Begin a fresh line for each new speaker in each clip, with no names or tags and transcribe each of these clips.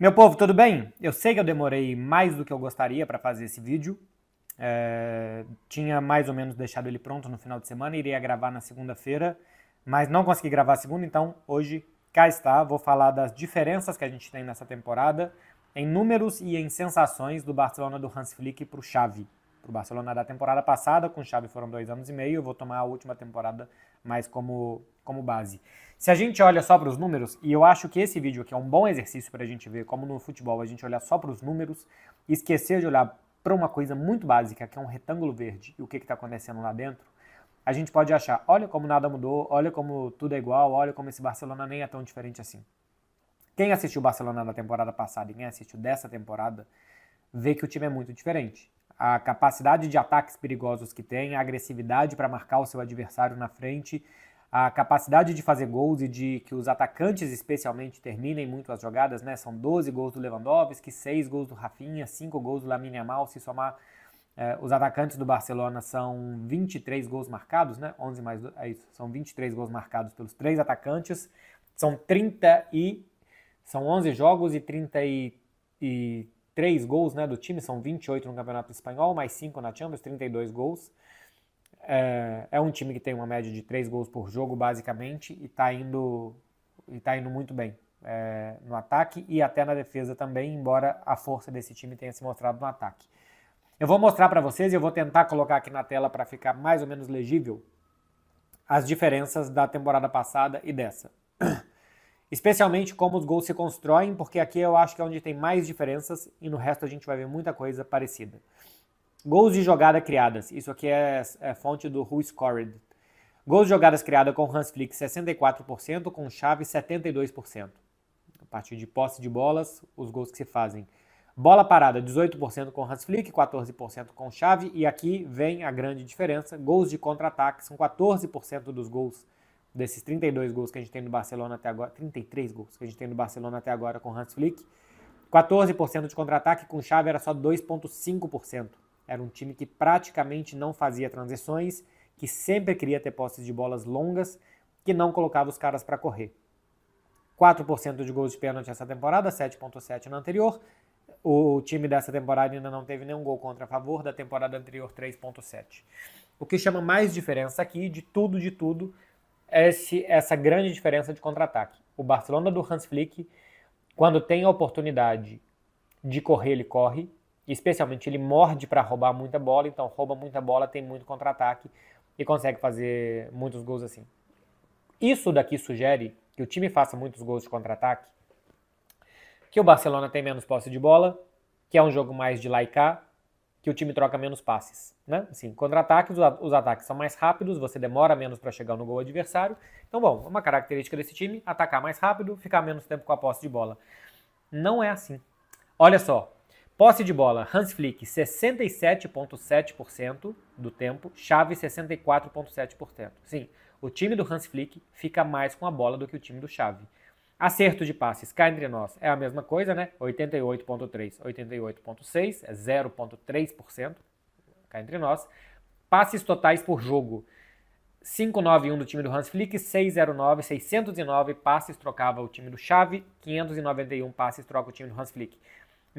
Meu povo, tudo bem? Eu sei que eu demorei mais do que eu gostaria para fazer esse vídeo. É, tinha mais ou menos deixado ele pronto no final de semana, iria gravar na segunda-feira, mas não consegui gravar segunda, então hoje cá está. Vou falar das diferenças que a gente tem nessa temporada em números e em sensações do Barcelona do Hans Flick para o Xavi. Para o Barcelona da temporada passada, com o Xavi foram dois anos e meio, eu vou tomar a última temporada mais como como base. Se a gente olha só para os números, e eu acho que esse vídeo aqui é um bom exercício para a gente ver como no futebol a gente olhar só para os números e esquecer de olhar para uma coisa muito básica, que é um retângulo verde e o que está acontecendo lá dentro, a gente pode achar, olha como nada mudou, olha como tudo é igual, olha como esse Barcelona nem é tão diferente assim. Quem assistiu o Barcelona da temporada passada e quem assistiu dessa temporada, vê que o time é muito diferente. A capacidade de ataques perigosos que tem, a agressividade para marcar o seu adversário na frente a capacidade de fazer gols e de que os atacantes especialmente terminem muito as jogadas, né? São 12 gols do Lewandowski, 6 gols do Rafinha, 5 gols do Lamine Yamal, se somar eh, os atacantes do Barcelona são 23 gols marcados, né? 11 mais é isso, são 23 gols marcados pelos três atacantes. São 30 e são 11 jogos e 33 gols, né, do time, são 28 no Campeonato Espanhol, mais 5 na Champions, 32 gols. É, é, um time que tem uma média de três gols por jogo, basicamente, e está indo, tá indo muito bem é, no ataque e até na defesa também, embora a força desse time tenha se mostrado no ataque. Eu vou mostrar para vocês e eu vou tentar colocar aqui na tela para ficar mais ou menos legível as diferenças da temporada passada e dessa. Especialmente como os gols se constroem, porque aqui eu acho que é onde tem mais diferenças e no resto a gente vai ver muita coisa parecida. Gols de jogada criadas. Isso aqui é, é fonte do Who Scored. Gols de jogadas criadas com Hans Flick 64%, com Chave 72%. A partir de posse de bolas, os gols que se fazem. Bola parada 18% com Hans Flick, 14% com Chave e aqui vem a grande diferença. Gols de contra-ataque são 14% dos gols desses 32 gols que a gente tem no Barcelona até agora, 33 gols que a gente tem no Barcelona até agora com Hans Flick. 14% de contra-ataque com Chave era só 2.5%. Era um time que praticamente não fazia transições, que sempre queria ter posses de bolas longas, que não colocava os caras para correr. 4% de gols de pênalti essa temporada, 7,7% na anterior. O time dessa temporada ainda não teve nenhum gol contra a favor, da temporada anterior 3,7%. O que chama mais diferença aqui, de tudo, de tudo, é esse, essa grande diferença de contra-ataque. O Barcelona do Hans Flick, quando tem a oportunidade de correr, ele corre especialmente ele morde para roubar muita bola, então rouba muita bola, tem muito contra-ataque e consegue fazer muitos gols assim. Isso daqui sugere que o time faça muitos gols de contra-ataque, que o Barcelona tem menos posse de bola, que é um jogo mais de laicar, que o time troca menos passes, né? Assim, contra-ataques, os ataques são mais rápidos, você demora menos para chegar no gol adversário. Então, bom, uma característica desse time, atacar mais rápido, ficar menos tempo com a posse de bola. Não é assim. Olha só, Posse de bola, Hans Flick, 67,7% do tempo, Chave 64,7%. Sim, o time do Hans Flick fica mais com a bola do que o time do Chave. Acerto de passes, cá entre nós, é a mesma coisa, né? 88,3, 88,6, é 0,3%, cá entre nós. Passes totais por jogo, 591 do time do Hans Flick, 609, 609 passes trocava o time do Chave, 591 passes troca o time do Hans Flick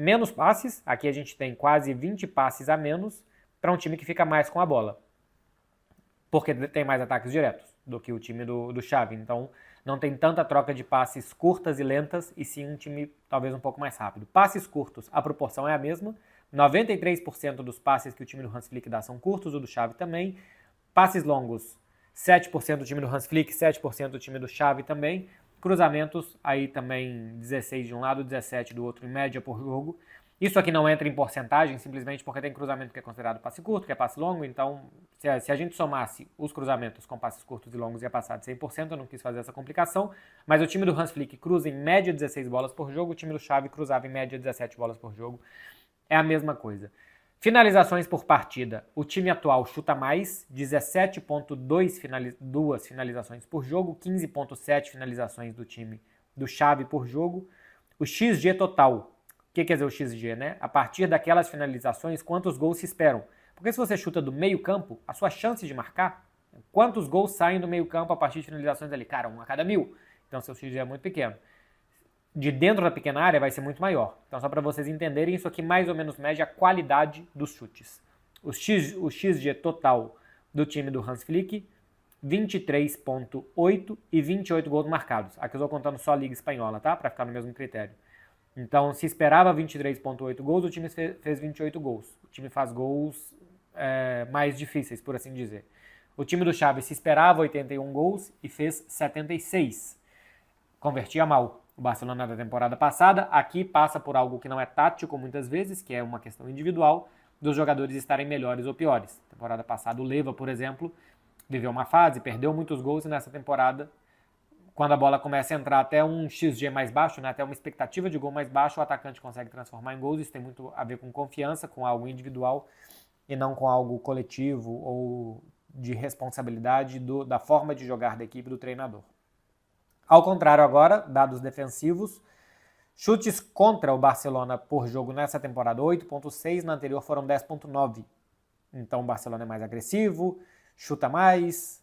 menos passes, aqui a gente tem quase 20 passes a menos para um time que fica mais com a bola, porque tem mais ataques diretos do que o time do, do Xavi. Então não tem tanta troca de passes curtas e lentas, e sim um time talvez um pouco mais rápido. Passes curtos, a proporção é a mesma. 93% dos passes que o time do Hans Flick dá são curtos, o do Xavi também. Passes longos, 7% do time do Hans Flick, 7% do time do Xavi também. Cruzamentos, aí também 16 de um lado, 17 do outro, em média por jogo. Isso aqui não entra em porcentagem, simplesmente porque tem cruzamento que é considerado passe curto, que é passe longo, então se a, se a gente somasse os cruzamentos com passes curtos e longos ia passar de 100%, eu não quis fazer essa complicação, mas o time do Hans Flick cruza em média 16 bolas por jogo, o time do Xavi cruzava em média 17 bolas por jogo, é a mesma coisa. Finalizações por partida. O time atual chuta mais, 17.2 finaliza duas finalizações por jogo, 15.7 finalizações do time do Chave por jogo. O XG total. O que quer dizer o XG, né? A partir daquelas finalizações, quantos gols se esperam? Porque se você chuta do meio-campo, a sua chance de marcar, quantos gols saem do meio-campo a partir de finalizações ali? Cara, um a cada mil. Então seu XG é muito pequeno de dentro da pequena área vai ser muito maior. Então, só para vocês entenderem, isso aqui mais ou menos mede a qualidade dos chutes. O, X, o XG total do time do Hans Flick, 23.8 e 28 gols marcados. Aqui eu estou contando só a Liga Espanhola, tá? Para ficar no mesmo critério. Então, se esperava 23.8 gols, o time fez 28 gols. O time faz gols é, mais difíceis, por assim dizer. O time do Chaves se esperava 81 gols e fez 76. Convertia mal, o Barcelona da temporada passada aqui passa por algo que não é tático muitas vezes, que é uma questão individual dos jogadores estarem melhores ou piores. Temporada passada o Leva, por exemplo, viveu uma fase, perdeu muitos gols e nessa temporada, quando a bola começa a entrar até um xG mais baixo, né, até uma expectativa de gol mais baixo o atacante consegue transformar em gols. Isso tem muito a ver com confiança, com algo individual e não com algo coletivo ou de responsabilidade do, da forma de jogar da equipe do treinador. Ao contrário, agora, dados defensivos. Chutes contra o Barcelona por jogo nessa temporada, 8,6, na anterior foram 10,9. Então o Barcelona é mais agressivo, chuta mais,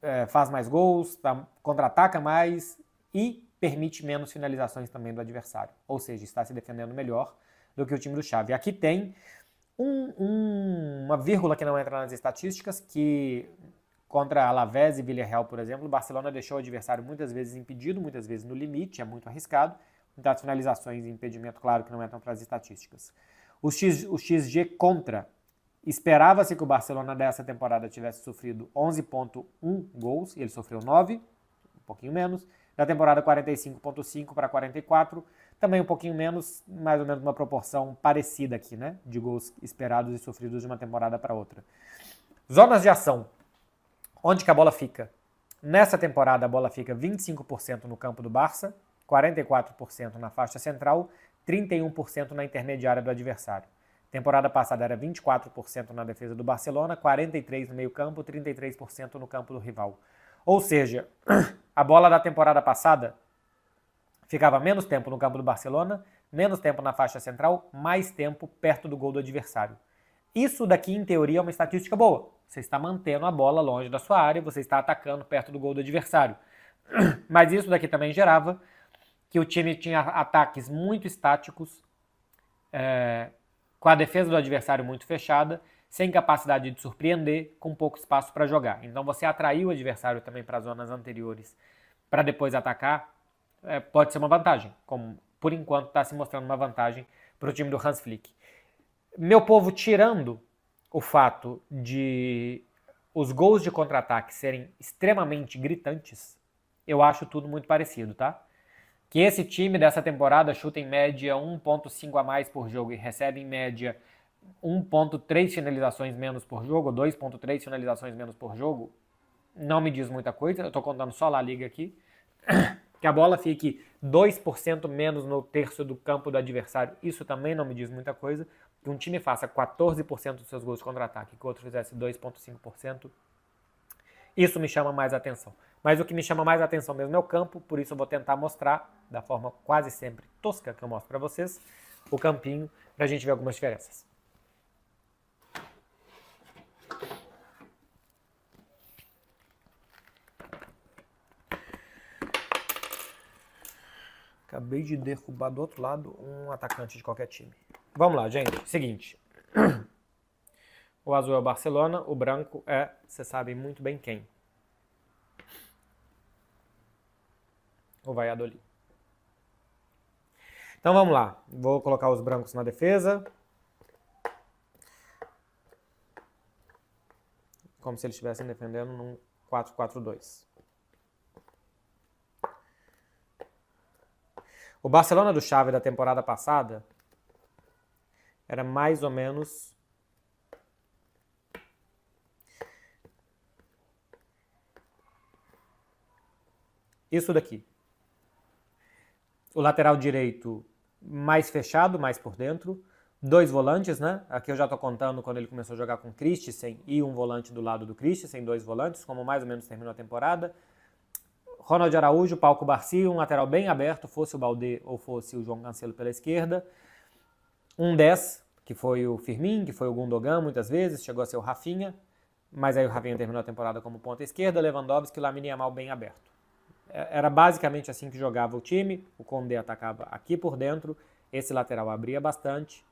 é, faz mais gols, tá, contra-ataca mais e permite menos finalizações também do adversário. Ou seja, está se defendendo melhor do que o time do Xavi. Aqui tem um, um, uma vírgula que não entra nas estatísticas, que Contra Alavés e Villarreal, por exemplo, o Barcelona deixou o adversário muitas vezes impedido, muitas vezes no limite, é muito arriscado. Das finalizações e impedimento, claro que não entram para as estatísticas. O, X, o XG contra. Esperava-se que o Barcelona dessa temporada tivesse sofrido 11,1 gols, e ele sofreu 9, um pouquinho menos. Da temporada 45,5 para 44, também um pouquinho menos, mais ou menos uma proporção parecida aqui, né? De gols esperados e sofridos de uma temporada para outra. Zonas de ação. Onde que a bola fica? Nessa temporada, a bola fica 25% no campo do Barça, 44% na faixa central, 31% na intermediária do adversário. Temporada passada era 24% na defesa do Barcelona, 43% no meio-campo, 33% no campo do rival. Ou seja, a bola da temporada passada ficava menos tempo no campo do Barcelona, menos tempo na faixa central, mais tempo perto do gol do adversário. Isso daqui, em teoria, é uma estatística boa. Você está mantendo a bola longe da sua área, você está atacando perto do gol do adversário. Mas isso daqui também gerava que o time tinha ataques muito estáticos, é, com a defesa do adversário muito fechada, sem capacidade de surpreender, com pouco espaço para jogar. Então você atraiu o adversário também para as zonas anteriores, para depois atacar, é, pode ser uma vantagem, como por enquanto está se mostrando uma vantagem para o time do Hans Flick. Meu povo, tirando o fato de os gols de contra-ataque serem extremamente gritantes, eu acho tudo muito parecido, tá? Que esse time dessa temporada chuta em média 1,5 a mais por jogo e recebe em média 1,3 finalizações menos por jogo, 2,3 finalizações menos por jogo, não me diz muita coisa. Eu tô contando só a Liga aqui. Que a bola fique 2% menos no terço do campo do adversário, isso também não me diz muita coisa que um time faça 14% dos seus gols de contra-ataque e que o outro fizesse 2,5%, isso me chama mais atenção. Mas o que me chama mais atenção mesmo é o campo, por isso eu vou tentar mostrar, da forma quase sempre tosca que eu mostro para vocês, o campinho, para a gente ver algumas diferenças. Acabei de derrubar do outro lado um atacante de qualquer time. Vamos lá, gente. Seguinte. O azul é o Barcelona, o branco é, você sabe muito bem quem. O Valladolid. Então vamos lá. Vou colocar os brancos na defesa. Como se eles estivessem defendendo num 4-4-2. O Barcelona do Xavi da temporada passada era mais ou menos isso daqui. O lateral direito mais fechado, mais por dentro. Dois volantes, né? Aqui eu já estou contando quando ele começou a jogar com Christensen e um volante do lado do Christensen, dois volantes, como mais ou menos terminou a temporada. Ronald Araújo, Palco Barcia, um lateral bem aberto, fosse o Balde ou fosse o João Cancelo pela esquerda. Um 10, que foi o Firmin, que foi o Gundogan muitas vezes, chegou a ser o Rafinha, mas aí o Rafinha terminou a temporada como ponta esquerda, Lewandowski e Lamine Yamal bem aberto. É, era basicamente assim que jogava o time, o Condé atacava aqui por dentro, esse lateral abria bastante,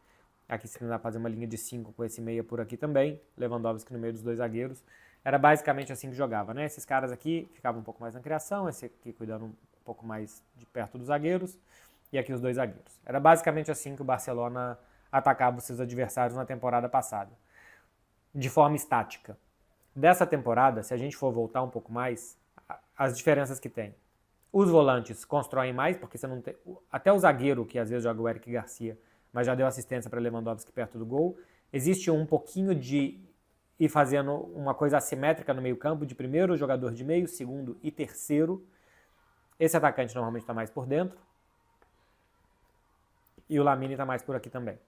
aqui se tentar fazer uma linha de 5 com esse meia por aqui também, Lewandowski no meio dos dois zagueiros, era basicamente assim que jogava, né? Esses caras aqui ficavam um pouco mais na criação, esse aqui cuidando um pouco mais de perto dos zagueiros, e aqui os dois zagueiros. Era basicamente assim que o Barcelona atacava os seus adversários na temporada passada, de forma estática. Dessa temporada, se a gente for voltar um pouco mais, as diferenças que tem. Os volantes constroem mais, porque você não tem. Até o zagueiro, que às vezes joga o Eric Garcia, mas já deu assistência para Lewandowski perto do gol. Existe um pouquinho de ir fazendo uma coisa assimétrica no meio-campo, de primeiro jogador de meio, segundo e terceiro. Esse atacante normalmente está mais por dentro. E o Lamine está mais por aqui também.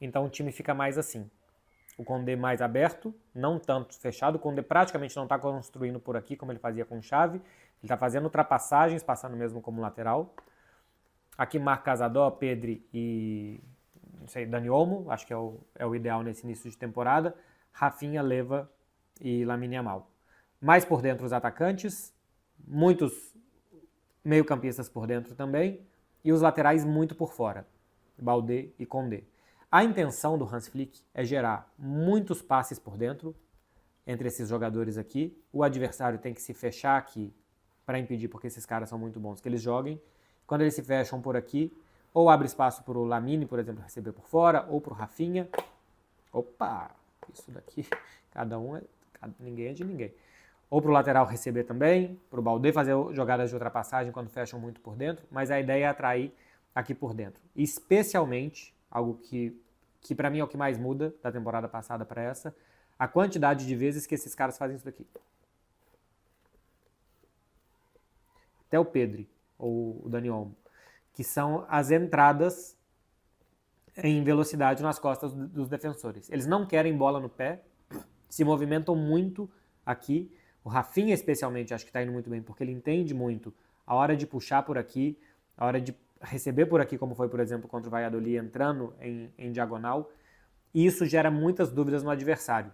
Então o time fica mais assim. O Condé mais aberto, não tanto fechado. O Condé praticamente não está construindo por aqui como ele fazia com Chave. Ele está fazendo ultrapassagens, passando mesmo como lateral. Aqui Marc Casadó, Pedri e não sei, Dani Olmo, acho que é o, é o ideal nesse início de temporada. Rafinha, Leva e Lamine Amal. Mais por dentro os atacantes, muitos meio-campistas por dentro também e os laterais muito por fora, Balde e Condé. A intenção do Hans Flick é gerar muitos passes por dentro entre esses jogadores aqui. O adversário tem que se fechar aqui para impedir, porque esses caras são muito bons que eles joguem. Quando eles se fecham por aqui, ou abre espaço para o Lamine, por exemplo, receber por fora, ou para o Rafinha. Opa! Isso daqui, cada um é. Ninguém é de ninguém ou para o lateral receber também, para o Balde fazer jogadas de ultrapassagem quando fecham muito por dentro, mas a ideia é atrair aqui por dentro. Especialmente, algo que, que para mim é o que mais muda da temporada passada para essa, a quantidade de vezes que esses caras fazem isso daqui. Até o Pedro ou o Dani Olmo, que são as entradas em velocidade nas costas dos defensores. Eles não querem bola no pé, se movimentam muito aqui o Rafinha, especialmente, acho que está indo muito bem, porque ele entende muito a hora de puxar por aqui, a hora de receber por aqui, como foi, por exemplo, contra o Valladolid, entrando em, em diagonal. E isso gera muitas dúvidas no adversário.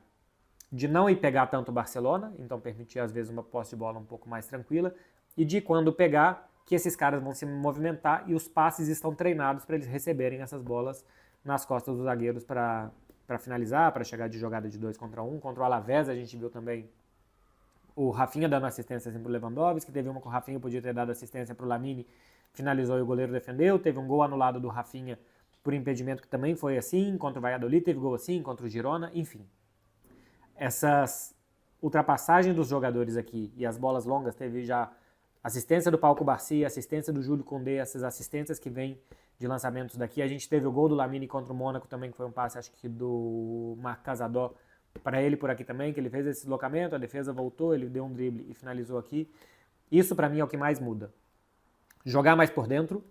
De não ir pegar tanto o Barcelona, então permitir às vezes uma posse de bola um pouco mais tranquila, e de quando pegar, que esses caras vão se movimentar e os passes estão treinados para eles receberem essas bolas nas costas dos zagueiros para finalizar, para chegar de jogada de dois contra um. Contra o Alavés, a gente viu também o Rafinha dando assistência assim, para o Lewandowski, teve uma que o Rafinha podia ter dado assistência para o Lamini, finalizou e o goleiro defendeu, teve um gol anulado do Rafinha por impedimento que também foi assim, contra o Valladolid teve gol assim, contra o Girona, enfim. Essas ultrapassagem dos jogadores aqui e as bolas longas teve já assistência do Palco Barcia, assistência do Júlio Condé, essas assistências que vêm de lançamentos daqui. A gente teve o gol do Lamini contra o Mônaco também, que foi um passe, acho que do Marc Casador, para ele por aqui também, que ele fez esse deslocamento, a defesa voltou, ele deu um drible e finalizou aqui. Isso para mim é o que mais muda. Jogar mais por dentro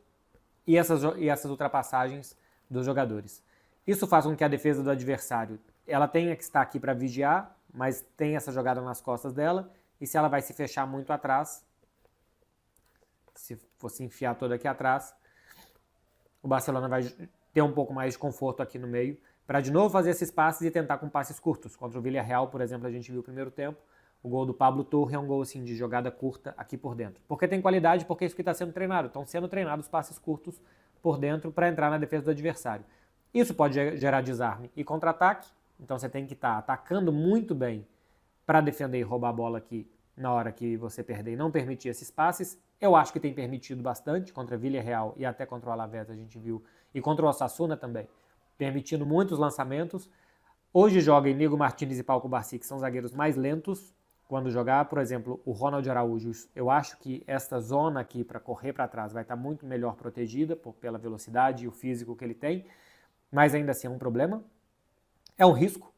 e essas, e essas ultrapassagens dos jogadores. Isso faz com que a defesa do adversário ela tenha que estar aqui para vigiar, mas tem essa jogada nas costas dela. E se ela vai se fechar muito atrás, se fosse enfiar toda aqui atrás, o Barcelona vai ter um pouco mais de conforto aqui no meio para de novo fazer esses passes e tentar com passes curtos. Contra o Villarreal, por exemplo, a gente viu o primeiro tempo, o gol do Pablo Torre é um gol assim de jogada curta aqui por dentro. Porque tem qualidade, porque é isso que está sendo treinado. Estão sendo treinados passes curtos por dentro para entrar na defesa do adversário. Isso pode gerar desarme e contra-ataque. Então você tem que estar tá atacando muito bem para defender e roubar a bola aqui na hora que você perder e não permitir esses passes. Eu acho que tem permitido bastante contra Villarreal e até contra o Alavés a gente viu e contra o Osasuna também permitindo muitos lançamentos. Hoje joga Inigo Martinez e Paulo Barci, que são zagueiros mais lentos quando jogar. Por exemplo, o Ronald Araújo, eu acho que esta zona aqui para correr para trás vai estar tá muito melhor protegida por, pela velocidade e o físico que ele tem, mas ainda assim é um problema. É um risco.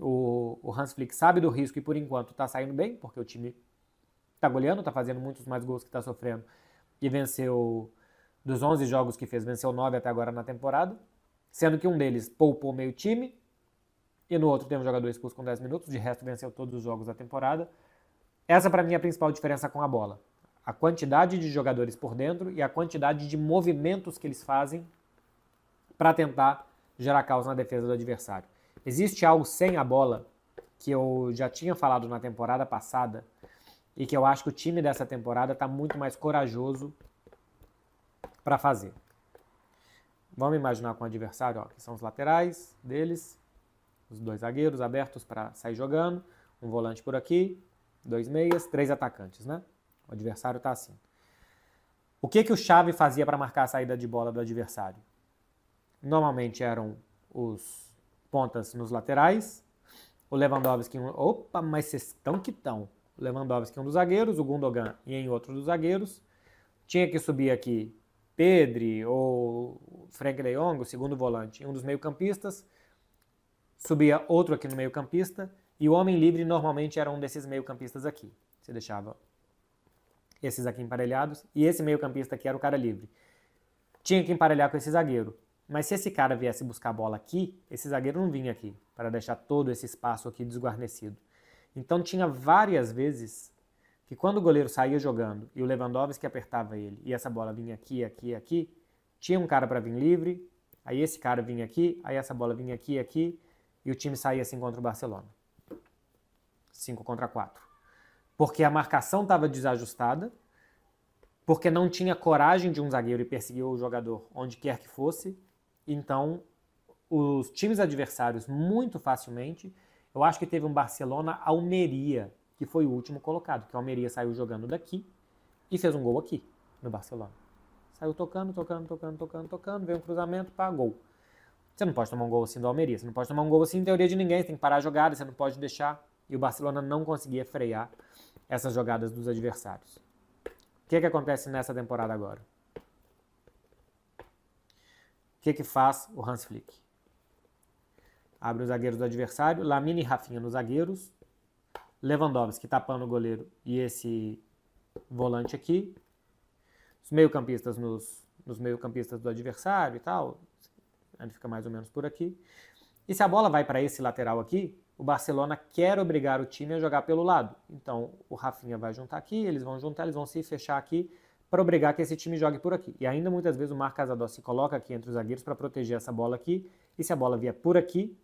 O, o Hans Flick sabe do risco e por enquanto está saindo bem, porque o time está goleando, está fazendo muitos mais gols que está sofrendo e venceu dos 11 jogos que fez, venceu 9 até agora na temporada sendo que um deles poupou meio time e no outro tem um jogador expulso com 10 minutos, de resto venceu todos os jogos da temporada. Essa para mim é a principal diferença com a bola. A quantidade de jogadores por dentro e a quantidade de movimentos que eles fazem para tentar gerar caos na defesa do adversário. Existe algo sem a bola que eu já tinha falado na temporada passada e que eu acho que o time dessa temporada está muito mais corajoso para fazer. Vamos imaginar com o adversário, ó, que são os laterais deles, os dois zagueiros abertos para sair jogando, um volante por aqui, dois meias, três atacantes, né? O adversário está assim. O que que o Xavi fazia para marcar a saída de bola do adversário? Normalmente eram os pontas nos laterais, o Lewandowski, opa, mas vocês estão que estão. O Lewandowski um dos zagueiros, o Gundogan e em outro dos zagueiros. Tinha que subir aqui Pedri ou Frank de Jong, o segundo volante, um dos meio-campistas, subia outro aqui no meio-campista, e o homem livre normalmente era um desses meio-campistas aqui. Você deixava esses aqui emparelhados, e esse meio-campista aqui era o cara livre. Tinha que emparelhar com esse zagueiro. Mas se esse cara viesse buscar a bola aqui, esse zagueiro não vinha aqui, para deixar todo esse espaço aqui desguarnecido. Então tinha várias vezes que quando o goleiro saía jogando e o Lewandowski apertava ele e essa bola vinha aqui, aqui, aqui, tinha um cara para vir livre, aí esse cara vinha aqui, aí essa bola vinha aqui, aqui, e o time saía assim contra o Barcelona. 5 contra 4. Porque a marcação estava desajustada, porque não tinha coragem de um zagueiro e perseguiu o jogador onde quer que fosse. Então, os times adversários, muito facilmente, eu acho que teve um Barcelona-Almeria que foi o último colocado, que o Almeria saiu jogando daqui e fez um gol aqui, no Barcelona. Saiu tocando, tocando, tocando, tocando, tocando, veio um cruzamento, gol. Você não pode tomar um gol assim do Almeria, você não pode tomar um gol assim em teoria de ninguém, você tem que parar a jogada, você não pode deixar. E o Barcelona não conseguia frear essas jogadas dos adversários. O que, que acontece nessa temporada agora? O que, que faz o Hans Flick? Abre os zagueiros do adversário, Lamine e Rafinha nos zagueiros, Lewandowski tapando o goleiro e esse volante aqui. Os meio-campistas nos, nos meio-campistas do adversário e tal. Ele fica mais ou menos por aqui. E se a bola vai para esse lateral aqui, o Barcelona quer obrigar o time a jogar pelo lado. Então o Rafinha vai juntar aqui, eles vão juntar, eles vão se fechar aqui para obrigar que esse time jogue por aqui. E ainda muitas vezes o Marc Casador se coloca aqui entre os zagueiros para proteger essa bola aqui. E se a bola vier por aqui,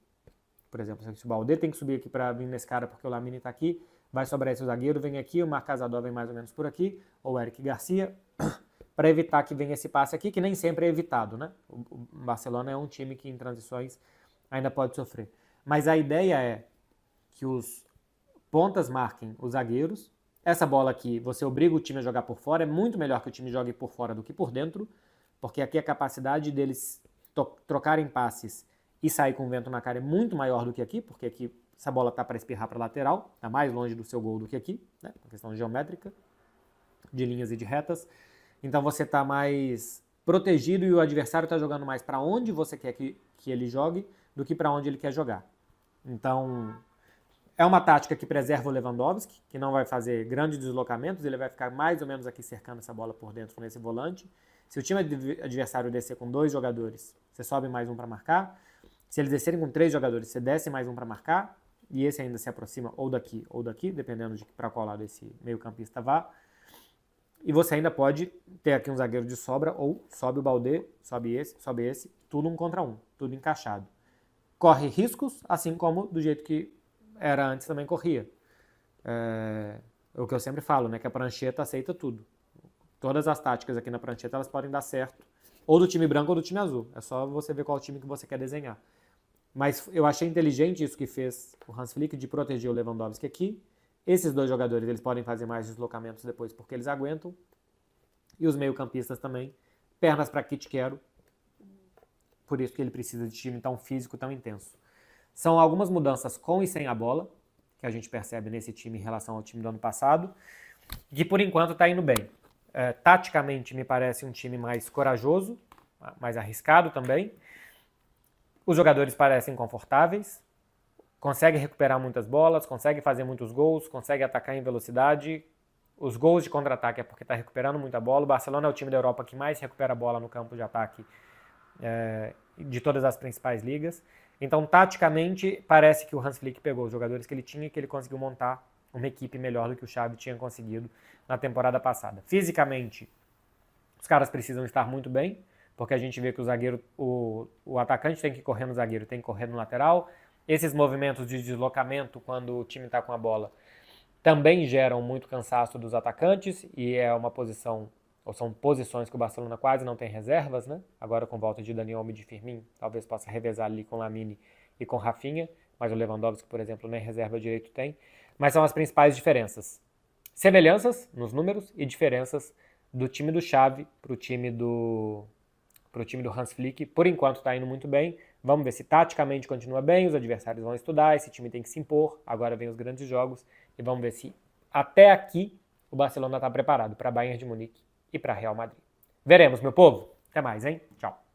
por exemplo, se o Balde tem que subir aqui para vir nesse cara porque o Lamine está aqui, vai sobrar esse zagueiro, vem aqui, o Marcasado vem mais ou menos por aqui, ou o Eric Garcia, para evitar que venha esse passe aqui, que nem sempre é evitado, né? O Barcelona é um time que em transições ainda pode sofrer. Mas a ideia é que os pontas marquem os zagueiros. Essa bola aqui, você obriga o time a jogar por fora, é muito melhor que o time jogue por fora do que por dentro, porque aqui a capacidade deles trocarem passes e sair com vento na cara é muito maior do que aqui, porque aqui essa bola está para espirrar para a lateral, está mais longe do seu gol do que aqui, né? Uma questão geométrica, de linhas e de retas. Então você está mais protegido e o adversário está jogando mais para onde você quer que, que ele jogue do que para onde ele quer jogar. Então é uma tática que preserva o Lewandowski, que não vai fazer grandes deslocamentos, ele vai ficar mais ou menos aqui cercando essa bola por dentro nesse volante. Se o time adversário descer com dois jogadores, você sobe mais um para marcar. Se eles descerem com três jogadores, você desce mais um para marcar, e esse ainda se aproxima ou daqui ou daqui, dependendo de para qual lado esse meio-campista vá. E você ainda pode ter aqui um zagueiro de sobra ou sobe o balde, sobe esse, sobe esse, tudo um contra um, tudo encaixado. Corre riscos, assim como do jeito que era antes também corria. É, o que eu sempre falo, né, que a prancheta aceita tudo. Todas as táticas aqui na prancheta elas podem dar certo, ou do time branco ou do time azul. É só você ver qual time que você quer desenhar. Mas eu achei inteligente isso que fez o Hans Flick de proteger o Lewandowski aqui. Esses dois jogadores eles podem fazer mais deslocamentos depois porque eles aguentam. E os meio-campistas também. Pernas para Kit Quero. Por isso que ele precisa de time tão físico, tão intenso. São algumas mudanças com e sem a bola que a gente percebe nesse time em relação ao time do ano passado, que por enquanto está indo bem. É, taticamente, me parece um time mais corajoso, mais arriscado também. Os jogadores parecem confortáveis, consegue recuperar muitas bolas, consegue fazer muitos gols, consegue atacar em velocidade. Os gols de contra-ataque é porque está recuperando muita bola. O Barcelona é o time da Europa que mais recupera bola no campo de ataque é, de todas as principais ligas. Então, taticamente, parece que o Hans Flick pegou os jogadores que ele tinha e que ele conseguiu montar uma equipe melhor do que o Xavi tinha conseguido na temporada passada. Fisicamente, os caras precisam estar muito bem porque a gente vê que o zagueiro, o, o atacante tem que correr no zagueiro, tem que correr no lateral. Esses movimentos de deslocamento quando o time está com a bola também geram muito cansaço dos atacantes e é uma posição ou são posições que o Barcelona quase não tem reservas, né? Agora com volta de Daniel e de Firmin, talvez possa revezar ali com Lamine e com Rafinha, mas o Lewandowski, por exemplo, nem reserva direito tem. Mas são as principais diferenças. Semelhanças nos números e diferenças do time do Xavi para o time do, para o time do Hans Flick, por enquanto está indo muito bem. Vamos ver se taticamente continua bem, os adversários vão estudar, esse time tem que se impor, agora vem os grandes jogos e vamos ver se até aqui o Barcelona está preparado para Bayern de Munique e para Real Madrid. Veremos, meu povo. Até mais, hein? Tchau.